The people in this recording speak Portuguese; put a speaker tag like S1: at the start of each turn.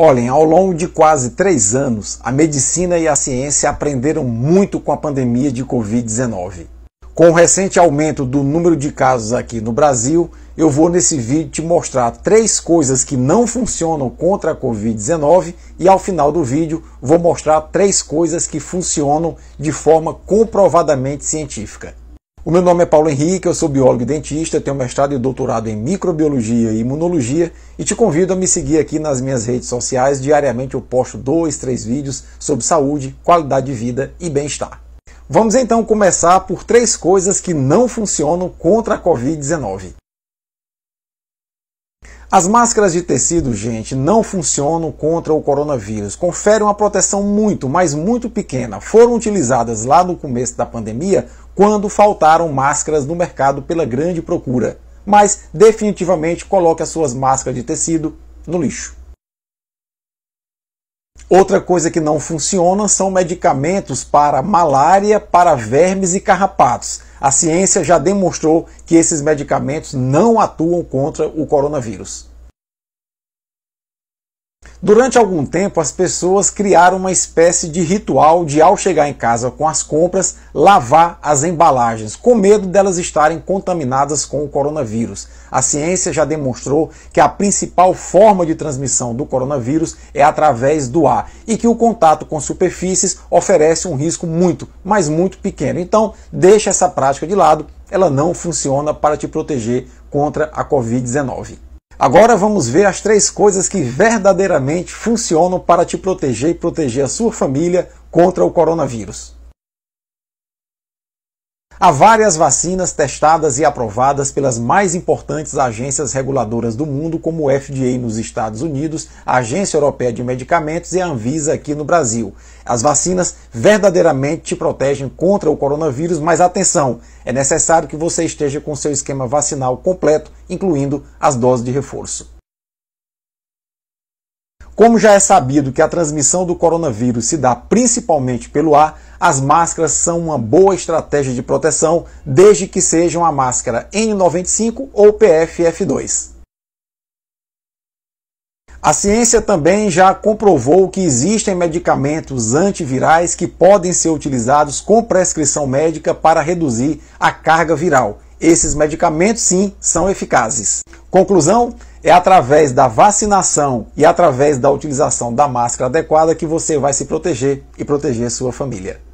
S1: Olhem, ao longo de quase três anos, a medicina e a ciência aprenderam muito com a pandemia de Covid-19. Com o recente aumento do número de casos aqui no Brasil, eu vou nesse vídeo te mostrar três coisas que não funcionam contra a Covid-19 e ao final do vídeo vou mostrar três coisas que funcionam de forma comprovadamente científica. O meu nome é Paulo Henrique, eu sou biólogo e dentista, tenho mestrado e doutorado em microbiologia e imunologia e te convido a me seguir aqui nas minhas redes sociais. Diariamente eu posto dois, três vídeos sobre saúde, qualidade de vida e bem-estar. Vamos então começar por três coisas que não funcionam contra a Covid-19. As máscaras de tecido, gente, não funcionam contra o coronavírus. Conferem uma proteção muito, mas muito pequena. Foram utilizadas lá no começo da pandemia quando faltaram máscaras no mercado pela grande procura. Mas definitivamente coloque as suas máscaras de tecido no lixo. Outra coisa que não funciona são medicamentos para malária, para vermes e carrapatos. A ciência já demonstrou que esses medicamentos não atuam contra o coronavírus. Durante algum tempo, as pessoas criaram uma espécie de ritual de, ao chegar em casa com as compras, lavar as embalagens, com medo delas estarem contaminadas com o coronavírus. A ciência já demonstrou que a principal forma de transmissão do coronavírus é através do ar e que o contato com superfícies oferece um risco muito, mas muito pequeno. Então, deixa essa prática de lado, ela não funciona para te proteger contra a Covid-19. Agora vamos ver as três coisas que verdadeiramente funcionam para te proteger e proteger a sua família contra o coronavírus. Há várias vacinas testadas e aprovadas pelas mais importantes agências reguladoras do mundo, como o FDA nos Estados Unidos, a Agência Europeia de Medicamentos e a Anvisa aqui no Brasil. As vacinas verdadeiramente te protegem contra o coronavírus, mas atenção, é necessário que você esteja com seu esquema vacinal completo, incluindo as doses de reforço. Como já é sabido que a transmissão do coronavírus se dá principalmente pelo ar, as máscaras são uma boa estratégia de proteção, desde que sejam a máscara N95 ou PFF2. A ciência também já comprovou que existem medicamentos antivirais que podem ser utilizados com prescrição médica para reduzir a carga viral. Esses medicamentos, sim, são eficazes. Conclusão: é através da vacinação e através da utilização da máscara adequada que você vai se proteger e proteger sua família.